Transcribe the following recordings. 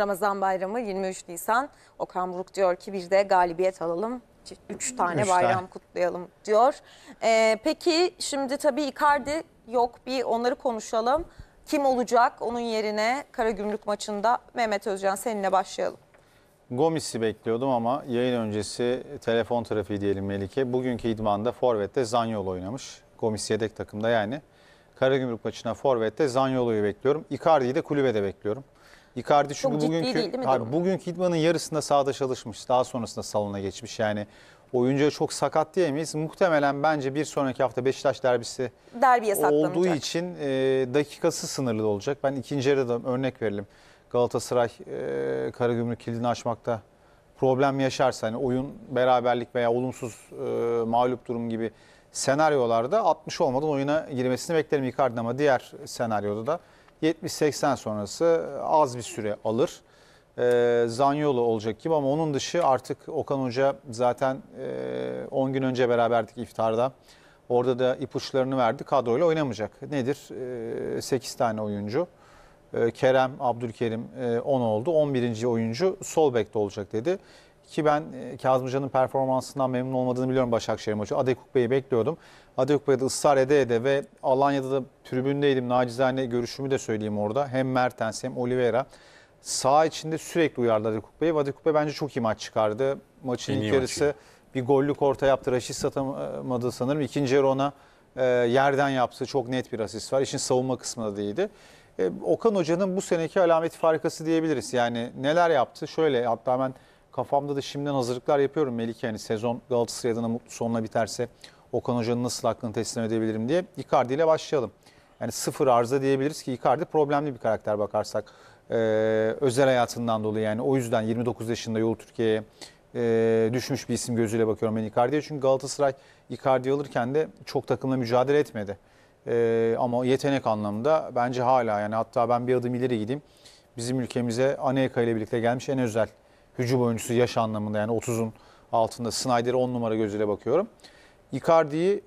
Ramazan bayramı 23 Nisan. Okan Buruk diyor ki bir de galibiyet alalım. Üç tane Üç bayram tane. kutlayalım diyor. Ee, peki şimdi tabii Icardi yok bir onları konuşalım. Kim olacak onun yerine Karagümrük maçında Mehmet Özcan seninle başlayalım. Gomis'i bekliyordum ama yayın öncesi telefon trafiği diyelim Melike. Bugünkü idmanda Forvet'te Zanyol oynamış. Gomis yedek takımda yani. Karagümrük maçına Forvet'te Zanyolu'yu bekliyorum. Icardi'yi de kulübede bekliyorum. Icardi çünkü Çok bugünkü değil, değil abi, bugünkü idmanın yarısında sahada çalışmış. Daha sonrasında salona geçmiş. Yani oyuncu çok sakat diyemeyiz. Muhtemelen bence bir sonraki hafta Beşiktaş derbisi Derbiye olduğu için e, dakikası sınırlı olacak. Ben ikinci yarıda örnek verelim. Galatasaray e, Karagümrük kilidini açmakta problem yaşarsa hani oyun beraberlik veya olumsuz e, mağlup durum gibi senaryolarda 60 olmadan oyuna girmesini beklerim Icardi ama diğer senaryoda da 70-80 sonrası e, az bir süre alır. E, Zanyolu olacak gibi ama onun dışı artık Okan Hoca zaten e, 10 gün önce beraberdik iftarda. Orada da ipuçlarını verdi. Kadroyla oynamayacak. Nedir? E, 8 tane oyuncu. E, Kerem, Abdülkerim e, 10 oldu. 11. oyuncu sol bekte olacak dedi. Ki ben e, Kazımcan'ın performansından memnun olmadığını biliyorum Başakşehir maçı. Adekuk Bey'i bekliyordum. Adıyaman'da ısrar ede ede ve Alanya'da da tribündeydim. Nacizane görüşümü de söyleyeyim orada. Hem Mertens hem Oliveira sağ içinde sürekli uyardı Adıyakup Bey'i. Adıyakup Bey bence çok iyi maç çıkardı. Maçın en ilk yarısı maçı. bir gollük orta yaptı. Raşit satamadı sanırım. İkinci yarı ona e, yerden yaptı. Çok net bir asist var. İşin savunma kısmında da iyiydi. E, Okan Hoca'nın bu seneki alamet farikası diyebiliriz. Yani neler yaptı? Şöyle hatta ben kafamda da şimdiden hazırlıklar yapıyorum Melike. Yani sezon Galatasaray'dan mutlu sonuna biterse Okan Hoca'nın nasıl hakkını teslim edebilirim diye Icardi ile başlayalım. Yani sıfır arıza diyebiliriz ki Icardi problemli bir karakter bakarsak. Ee, özel hayatından dolayı yani o yüzden 29 yaşında yol Türkiye'ye e, düşmüş bir isim gözüyle bakıyorum ben Icardi'ye. Çünkü Galatasaray Icardi alırken de çok takımla mücadele etmedi. E, ama yetenek anlamında bence hala yani hatta ben bir adım ileri gideyim. Bizim ülkemize Anelka ile birlikte gelmiş en özel hücum oyuncusu yaş anlamında yani 30'un altında Snyder'e 10 numara gözüyle bakıyorum. Icardi'yi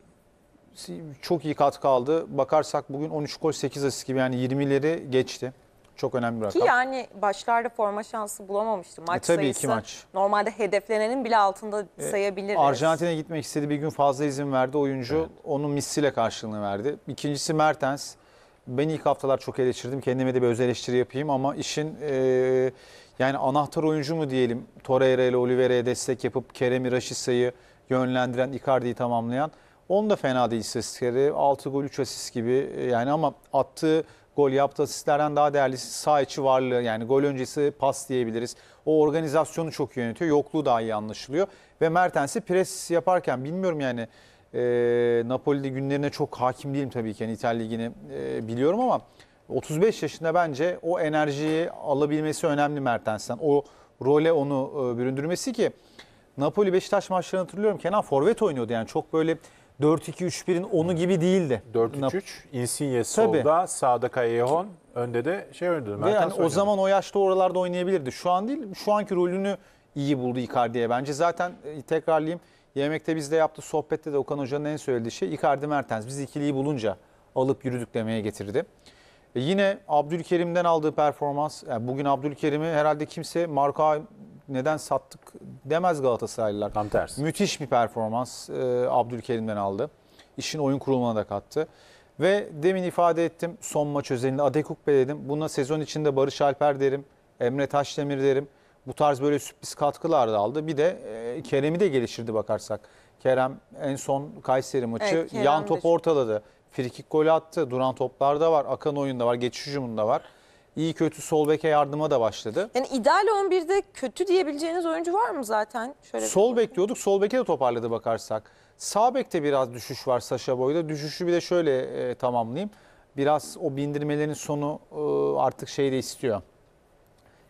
çok iyi kat kaldı. Bakarsak bugün 13 gol 8 asist gibi yani 20'leri geçti. Çok önemli bir rakam. Ki yani başlarda forma şansı bulamamıştı. Maç e tabii sayısı iki maç. normalde hedeflenenin bile altında e, sayabiliriz. Arjantin'e gitmek istedi bir gün fazla izin verdi oyuncu. Evet. Onun misliyle karşılığını verdi. İkincisi Mertens. Ben ilk haftalar çok eleştirdim. Kendime de bir öz eleştiri yapayım ama işin e, yani anahtar oyuncu mu diyelim. Torreira ile Oliveira'ya destek yapıp Kerem'i, Raşisa'yı yönlendiren, Icardi'yi tamamlayan. Onun da fena değil istatistikleri. 6 gol 3 asist gibi e, yani ama attığı gol yaptığı asistlerden daha değerli sağ içi varlığı yani gol öncesi pas diyebiliriz. O organizasyonu çok iyi yönetiyor. Yokluğu daha iyi anlaşılıyor. Ve Mertens'i pres yaparken bilmiyorum yani e, Napoli'de günlerine çok hakim değilim tabii ki. Yani İtalya Ligi'ni e, biliyorum ama 35 yaşında bence o enerjiyi alabilmesi önemli Mertens'ten. O role onu e, büründürmesi ki Napoli Beşiktaş maçlarını hatırlıyorum. Kenan forvet oynuyordu yani çok böyle 4-2-3-1'in onu gibi değildi. 4-3-3, Insigne solda, sağda Callejon, önde de şey oynadı. Ve yani o zaman o yaşta oralarda oynayabilirdi. Şu an değil, şu anki rolünü iyi buldu Icardi'ye. Bence zaten e, tekrarlayayım, yemekte bizde yaptı, sohbette de Okan Hoca'nın en söylediği şey Icardi Mertens. Biz ikiliyi bulunca alıp yürüdük demeye getirdi. E, yine Abdülkerim'den aldığı performans, yani bugün Abdülkerim'i herhalde kimse marka neden sattık demez Galatasaraylılar. Tam tersi. Müthiş bir performans e, Abdülkerim'den aldı. İşin oyun kurulumuna da kattı. Ve demin ifade ettim son maç özelinde Adekukbe dedim. Buna sezon içinde Barış Alper derim, Emre Taşdemir derim. Bu tarz böyle sürpriz katkılar da aldı. Bir de e, Kerem'i de geliştirdi bakarsak. Kerem en son Kayseri maçı evet, yan top ortaladı. Frikik golü attı. Duran toplarda var. Akan oyunda var. Geçiş hücumunda var iyi kötü sol beke yardıma da başladı. Yani ideal 11'de kötü diyebileceğiniz oyuncu var mı zaten? Şöyle sol bek diyorduk. Sol beke de toparladı bakarsak. Sağ bekte biraz düşüş var Saşa Boy'da. Düşüşü bir de şöyle e, tamamlayayım. Biraz o bindirmelerin sonu e, artık şey de istiyor.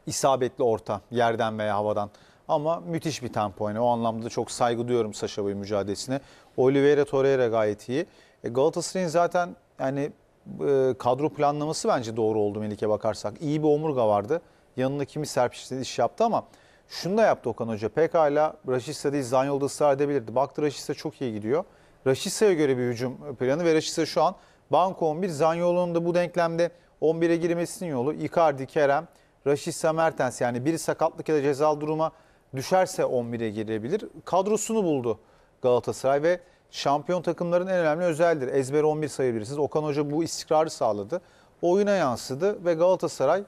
İsabetli orta yerden veya havadan. Ama müthiş bir tempo yani. O anlamda çok saygı duyuyorum Saşa boyu mücadelesine. Oliveira Torreira gayet iyi. E, Galatasaray'ın zaten yani e, kadro planlaması bence doğru oldu Melike bakarsak. İyi bir omurga vardı. Yanında kimi serpiştirdi iş yaptı ama şunu da yaptı Okan Hoca. Pekala Raşitsa değil Zanyol'da ısrar edebilirdi. Baktı Raşitsa çok iyi gidiyor. Raşitsa'ya göre bir hücum planı ve Raşitsa şu an banko 11. Zanyol'un da bu denklemde 11'e girmesinin yolu Icardi, Kerem, Raşitsa, Mertens. Yani biri sakatlık ya da cezalı duruma düşerse 11'e girebilir. Kadrosunu buldu Galatasaray ve şampiyon takımların en önemli özeldir. Ezber 11 sayabilirsiniz. Okan Hoca bu istikrarı sağladı. Oyuna yansıdı ve Galatasaray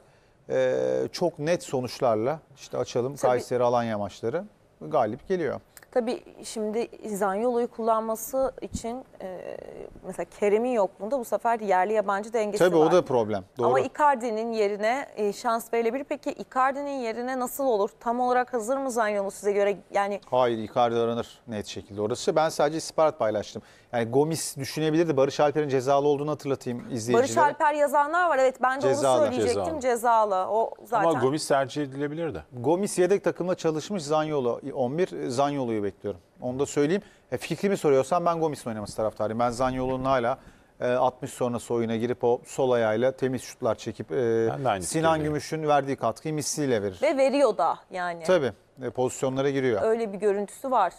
e, çok net sonuçlarla işte açalım Tabii. Kayseri Alanya maçları galip geliyor. Tabii şimdi Zanyolu'yu kullanması için e, mesela Kerem'in yokluğunda bu sefer yerli yabancı dengesi Tabii var. o da problem. Doğru. Ama Icardi'nin yerine e, şans verilebilir. Peki Icardi'nin yerine nasıl olur? Tam olarak hazır mı Zanyolu size göre? Yani Hayır Icardi aranır net şekilde orası. Ben sadece istihbarat paylaştım. Yani Gomis düşünebilirdi. Barış Alper'in cezalı olduğunu hatırlatayım izleyicilere. Barış Alper yazanlar var. Evet ben de Cezalı. onu söyleyecektim. Cezalı. Cezalı. O zaten. Ama Gomis tercih edilebilirdi. Gomis yedek takımla çalışmış Zanyolu 11. Ee, Zanyolu'yu bekliyorum. Onu da söyleyeyim. E, fikrimi soruyorsan ben Gomis'in oynaması taraftarıyım. Ben Zanyolu'nun hala e, 60 sonrası oyuna girip o sol ayağıyla temiz şutlar çekip e, Sinan Gümüş'ün verdiği katkıyı misliyle verir. Ve veriyor da yani. Tabii e, pozisyonlara giriyor. Öyle bir görüntüsü var.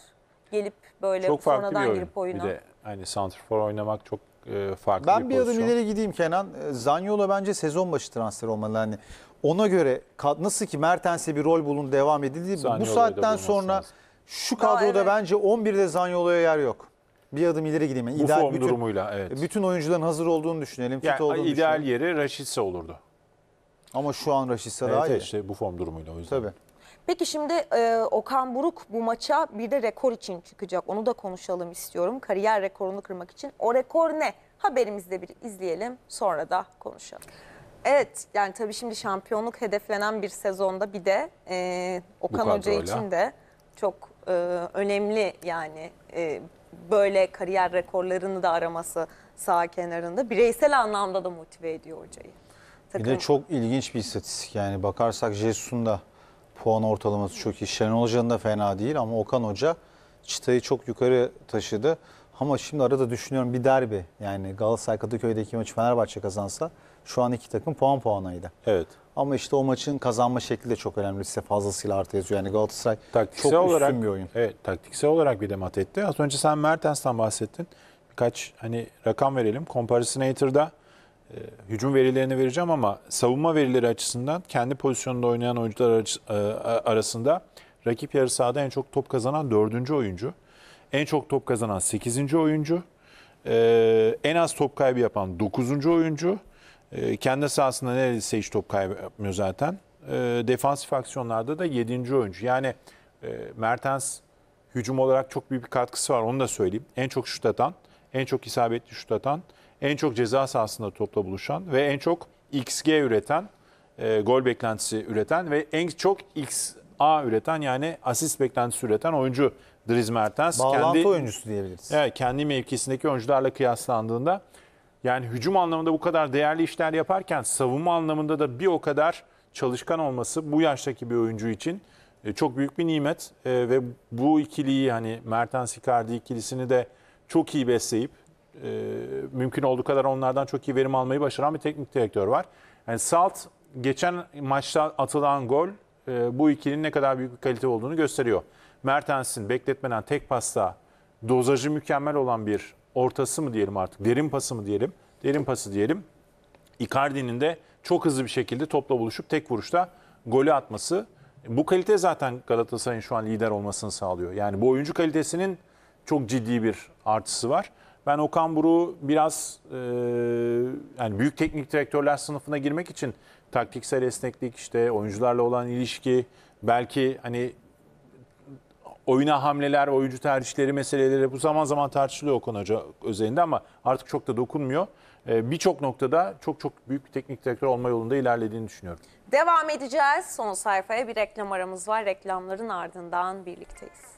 Gelip böyle çok sonradan bir oyun. girip oyuna. Bir de hani santrfor oynamak çok e, farklı ben bir, bir pozisyon. adım ileri gideyim Kenan. E, Zanyolo bence sezon başı transfer olmalı. hani ona göre nasıl ki Mertens'e bir rol bulun devam edildi. bu saatten sonra lazım şu kadroda evet. bence 11'de Zanyolo'ya yer yok. Bir adım ileri gideyim. Yani Bu ideal form bütün, durumuyla evet. Bütün oyuncuların hazır olduğunu düşünelim. Yani, fit olduğunu ideal düşünelim. yeri Raşitse olurdu. Ama şu an Raşitse evet, daha evet, Işte bu form durumuyla o yüzden. Tabii. Peki şimdi e, Okan Buruk bu maça bir de rekor için çıkacak. Onu da konuşalım istiyorum. Kariyer rekorunu kırmak için. O rekor ne? Haberimizde bir izleyelim sonra da konuşalım. Evet yani tabii şimdi şampiyonluk hedeflenen bir sezonda bir de e, Okan Hoca için de çok e, önemli yani e, böyle kariyer rekorlarını da araması sağ kenarında. Bireysel anlamda da motive ediyor hocayı. Takım... Bir de çok ilginç bir istatistik yani bakarsak Jesus'un da puan ortalaması çok iyi. Şenol Hoca'nın da fena değil ama Okan Hoca çıtayı çok yukarı taşıdı. Ama şimdi arada düşünüyorum bir derbi yani Galatasaray Kadıköy'deki maç Fenerbahçe kazansa şu an iki takım puan puanaydı. Evet. Ama işte o maçın kazanma şekli de çok önemli. Size fazlasıyla artı yazıyor. Yani Galatasaray taktiksel çok olarak, üstün bir oyun. Evet, taktiksel olarak bir de mat etti. Az önce sen Mertens'ten bahsettin. Birkaç hani rakam verelim. Comparisinator'da e, hücum verilerini vereceğim ama savunma verileri açısından kendi pozisyonunda oynayan oyuncular e, arasında rakip yarı sahada en çok top kazanan dördüncü oyuncu. En çok top kazanan sekizinci oyuncu. E, en az top kaybı yapan dokuzuncu oyuncu. E, kendi sahasında neredeyse hiç top kaybetmiyor zaten. E, defansif aksiyonlarda da 7. oyuncu. Yani e, Mertens hücum olarak çok büyük bir katkısı var onu da söyleyeyim. En çok şut atan, en çok isabetli şut atan, en çok ceza sahasında topla buluşan ve en çok XG üreten, e, gol beklentisi üreten ve en çok XA üreten yani asist beklentisi üreten oyuncu Dries Mertens. Bağlantı kendi, oyuncusu diyebiliriz. Evet, kendi mevkisindeki oyuncularla kıyaslandığında yani hücum anlamında bu kadar değerli işler yaparken savunma anlamında da bir o kadar çalışkan olması bu yaştaki bir oyuncu için e, çok büyük bir nimet e, ve bu ikiliyi hani Mertens Icardi ikilisini de çok iyi besleyip e, mümkün olduğu kadar onlardan çok iyi verim almayı başaran bir teknik direktör var. Yani Salt geçen maçta atılan gol bu ikilinin ne kadar büyük bir kalite olduğunu gösteriyor. Mertens'in bekletmeden tek pasta dozajı mükemmel olan bir ortası mı diyelim artık, derin pası mı diyelim, derin pası diyelim. Icardi'nin de çok hızlı bir şekilde topla buluşup tek vuruşta golü atması. Bu kalite zaten Galatasaray'ın şu an lider olmasını sağlıyor. Yani bu oyuncu kalitesinin çok ciddi bir artısı var. Ben Okan Buruk'u biraz e, yani büyük teknik direktörler sınıfına girmek için taktiksel esneklik işte oyuncularla olan ilişki belki hani oyuna hamleler, oyuncu tercihleri meseleleri bu zaman zaman tartışılıyor Okan Hoca özelinde ama artık çok da dokunmuyor. Ee, birçok noktada çok çok büyük bir teknik direktör olma yolunda ilerlediğini düşünüyorum. Devam edeceğiz. Son sayfaya bir reklam aramız var. Reklamların ardından birlikteyiz.